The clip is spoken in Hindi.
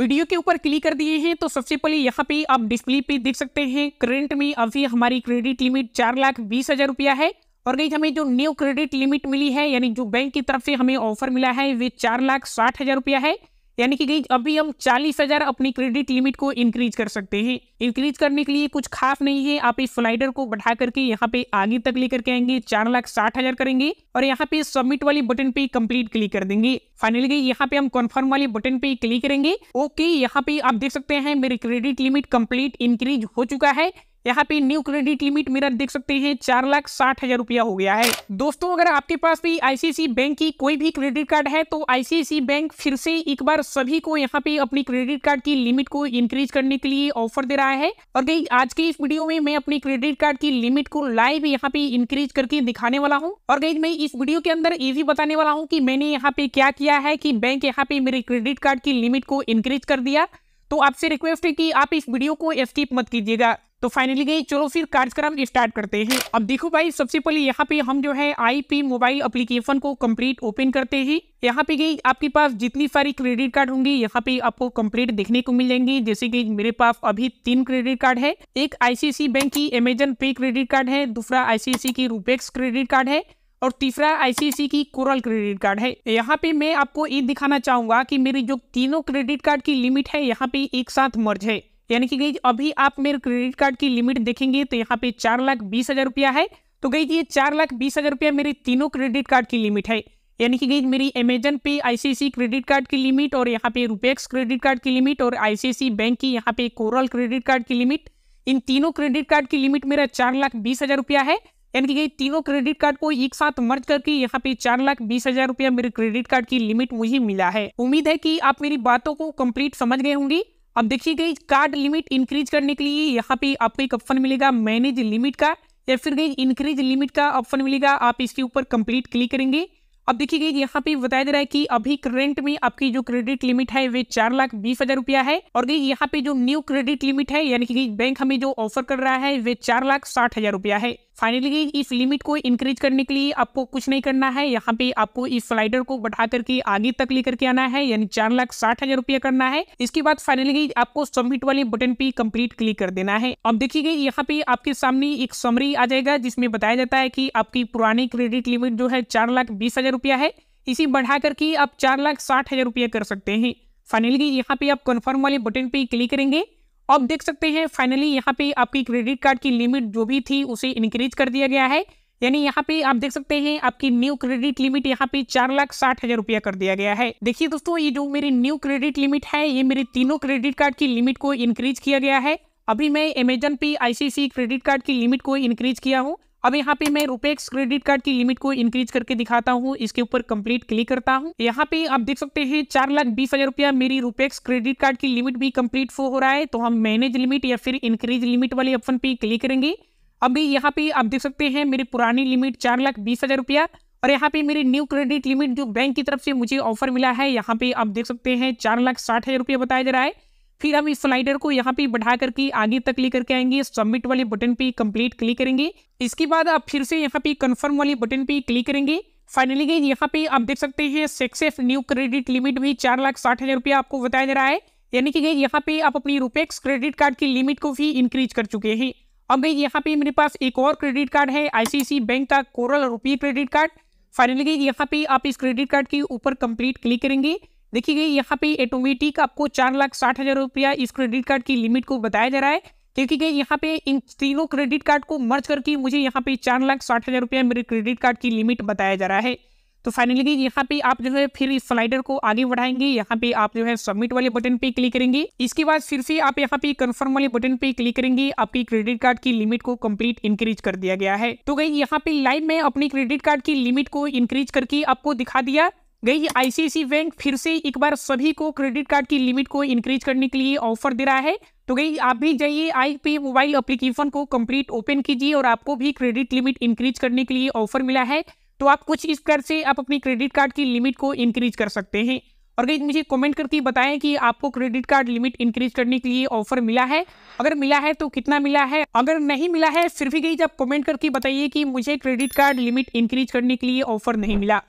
वीडियो के ऊपर क्लिक कर दिए हैं तो सबसे पहले यहाँ पे आप डिस्प्ले पे देख सकते हैं करंट में अभी हमारी क्रेडिट लिमिट चार लाख बीस हजार रुपया है और गई हमें जो न्यू क्रेडिट लिमिट मिली है यानी जो बैंक की तरफ से हमें ऑफर मिला है वे चार लाख साठ हजार रुपया है यानी कि गई अभी हम चालीस हजार अपनी क्रेडिट लिमिट को इंक्रीज कर सकते हैं इंक्रीज करने के लिए कुछ खास नहीं है आप इस स्लाइडर को बढ़ा करके यहाँ पे आगे तक लेकर के आएंगे चार लाख साठ हजार करेंगे और यहाँ पे सबमिट वाली बटन पे कंप्लीट क्लिक कर देंगे फाइनली गई यहाँ पे हम कन्फर्म वाले बटन पे क्लिक करेंगे ओके यहाँ पे आप देख सकते हैं मेरी क्रेडिट लिमिट कम्प्लीट इंक्रीज हो चुका है यहाँ पे न्यू क्रेडिट लिमिट मेरा देख सकते हैं चार लाख साठ हजार रुपया हो गया है दोस्तों अगर आपके पास भी आईसीआईसी बैंक की कोई भी क्रेडिट कार्ड है तो आईसीआईसी बैंक फिर से एक बार सभी को यहाँ पे अपनी क्रेडिट कार्ड की लिमिट को इंक्रीज करने के लिए ऑफर दे रहा है और गई आज के इस वीडियो में मैं अपनी क्रेडिट कार्ड की लिमिट को लाइव यहाँ पे इंक्रीज करके दिखाने वाला हूँ और गई मैं इस वीडियो के अंदर ये भी बताने वाला हूँ की मैंने यहाँ पे क्या किया है की बैंक यहाँ पे मेरे क्रेडिट कार्ड की लिमिट को इंक्रीज कर दिया तो आपसे रिक्वेस्ट है कि आप इस वीडियो को स्किप मत कीजिएगा तो फाइनली गई चलो फिर कार्यक्रम स्टार्ट करते हैं अब देखो भाई सबसे पहले यहाँ पे हम जो है आईपी मोबाइल अप्लीकेशन को कंप्लीट ओपन करते हैं यहाँ पे गई आपके पास जितनी सारी क्रेडिट कार्ड होंगी यहाँ पे आपको कंप्लीट देखने को मिल जाएंगी जैसे कि मेरे पास अभी तीन क्रेडिट कार्ड है एक आईसीसी बैंक की अमेजन पे क्रेडिट कार्ड है दूसरा आईसीसी की रूपेक्स क्रेडिट कार्ड है और तीसरा आईसीसी की कोरल क्रेडिट कार्ड है यहाँ पे मैं आपको ये दिखाना चाहूंगा कि मेरी जो तीनों क्रेडिट कार्ड की लिमिट है यहाँ पे एक साथ मर्ज है यानी कि गई अभी आप मेरे क्रेडिट कार्ड की लिमिट देखेंगे तो यहाँ पे चार लाख बीस हज़ार रुपया है तो गई ये चार लाख बीस हज़ार रुपया मेरे तीनों क्रेडिट कार्ड की लिमिट है यानी कि गई मेरी Amazon Pay ICIC credit card की लिमिट और यहाँ पे रुपेक्स क्रेडिट कार्ड की लिमिट और आईसीआईसी बैंक की यहाँ पे कोरल क्रेडिट कार्ड की लिमिट इन तीनों क्रेडिट कार्ड की लिमिट मेरा चार लाख बीस हज़ार रुपया है यानी कि गई तीनों क्रेडिट कार्ड को एक साथ मर्ज करके यहाँ पे चार लाख बीस हज़ार रुपया मेरे क्रेडिट कार्ड की लिमिट मुझे मिला है उम्मीद है कि आप मेरी बातों को कंप्लीट समझ गए होंगी अब देखिए गई कार्ड लिमिट इंक्रीज करने के लिए यहाँ पे आपको एक ऑप्शन मिलेगा मैनेज लिमिट का या फिर गई इंक्रीज लिमिट का ऑप्शन मिलेगा आप इसके ऊपर कंप्लीट क्लिक करेंगे अब देखिए गई यहाँ पे बताया जा रहा है कि अभी करेंट में आपकी जो क्रेडिट लिमिट है वे चार लाख बीस हजार रुपया है और गई यहाँ पे जो न्यू क्रेडिट लिमिट है यानी कि बैंक हमें जो ऑफर कर रहा है वे चार लाख साठ हजार रुपया है फाइनली इस लिमिट को इंक्रीज करने के लिए आपको कुछ नहीं करना है यहाँ पे आपको इस स्लाइडर को बढ़ा करके आगे तक लेकर के आना है यानी चार लाख साठ हजार रुपया करना है इसके बाद फाइनली आपको सबमिट वाले बटन पे कंप्लीट क्लिक कर देना है अब देखिए यहाँ पे आपके सामने एक समरी आ जाएगा जिसमें बताया जाता है की आपकी पुरानी क्रेडिट लिमिट जो है चार लाख बीस हजार रुपया है इसी बढ़ा करके आप चार लाख साठ हजार रुपया कर सकते हैं फाइनली यहाँ पे आप कन्फर्म वाले बटन पे क्लिक करेंगे अब देख सकते हैं फाइनली यहाँ पे आपकी क्रेडिट कार्ड की लिमिट जो भी थी उसे इंक्रीज कर दिया गया है यानी यहाँ पे आप देख सकते हैं आपकी न्यू क्रेडिट लिमिट यहाँ पे चार लाख साठ हजार रुपया कर दिया गया है देखिए दोस्तों ये जो मेरी न्यू क्रेडिट लिमिट है ये मेरे तीनों क्रेडिट कार्ड की लिमिट को इंक्रीज किया गया है अभी मैं Amazon Pay ICC credit card की लिमिट को इंक्रीज किया हूँ अब यहाँ पे मैं रुपेक्स क्रेडिट कार्ड की लिमिट को इंक्रीज करके दिखाता हूँ इसके ऊपर कंप्लीट क्लिक करता हूँ यहाँ पे आप देख सकते हैं चार लाख बीस हजार रुपया मेरी रुपेक्स क्रेडिट कार्ड की लिमिट भी कंप्लीट हो रहा है तो हम मैनेज लिमिट या फिर इंक्रीज लिमिट वाले ऑप्शन पे क्लिक करेंगे अभी यहाँ पे आप देख सकते हैं मेरी पुरानी लिमिट चार लाख बीस हजार रुपया और यहाँ पे मेरी न्यू क्रेडिट लिमिट जो बैंक की तरफ से मुझे ऑफर मिला है यहाँ पे आप देख सकते हैं चार लाख साठ हजार रुपया बताया जा रहा है फिर हम इस स्लाइडर को यहाँ पे बढ़ा करके आगे तक ले करके आएंगे सबमिट वाले बटन पे कंप्लीट क्लिक करेंगे इसके बाद आप फिर से यहाँ पे कंफर्म वाले बटन पे क्लिक करेंगे फाइनली गई यहाँ पे आप देख सकते हैं सक्सेस न्यू क्रेडिट लिमिट भी चार लाख साठ हज़ार रुपया आपको बताया जा रहा है यानी कि गई यहाँ पे आप अपनी रुपेक्स क्रेडिट कार्ड की लिमिट को भी इंक्रीज कर चुके हैं अब गई यहाँ पे मेरे पास एक और क्रेडिट कार्ड है आईसीसी बैंक का coral RuPay credit card finally गई यहाँ पे आप इस क्रेडिट कार्ड के ऊपर कंप्लीट क्लिक करेंगे देखिए यहाँ पे ऑटोमेटिक आपको चार लाख साठ हजार रुपया इस क्रेडिट कार्ड की लिमिट को बताया जा रहा है देखिए यहाँ पे इन तीनों क्रेडिट कार्ड को मर्ज करके मुझे यहाँ पे चार लाख साठ हजार रुपया मेरे क्रेडिट कार्ड की लिमिट बताया जा रहा है तो फाइनली यहाँ पे आप जो है फिर इस स्लाइडर को आगे बढ़ाएंगे यहाँ पे आप जो है सबमिट वाले बटन पे क्लिक करेंगे इसके बाद फिर से आप यहाँ पे कंफर्म वाले बटन पे क्लिक करेंगे आपकी क्रेडिट कार्ड की लिमिट को कंप्लीट इंक्रीज कर दिया गया है तो गई यहाँ पे लाइव में अपनी क्रेडिट कार्ड की लिमिट को इंक्रीज करके आपको दिखा दिया गई आईसीआईसी बैंक फिर से एक बार सभी को क्रेडिट कार्ड की लिमिट को इंक्रीज करने के लिए ऑफर दे रहा है तो गई आप भी जाइए पे मोबाइल एप्लीकेशन को कंप्लीट ओपन कीजिए और आपको भी क्रेडिट लिमिट इंक्रीज करने के लिए ऑफर मिला है तो आप कुछ इस प्रकार से आप अपनी क्रेडिट कार्ड की लिमिट को इंक्रीज कर सकते हैं और गई मुझे कमेंट करके बताएं कि आपको क्रेडिट कार्ड लिमिट इंक्रीज करने के लिए ऑफर मिला है अगर मिला है तो कितना मिला है अगर नहीं मिला है फिर भी गई आप कमेंट करके बताइए कि मुझे क्रेडिट कार्ड लिमिट इंक्रीज करने के लिए ऑफर नहीं मिला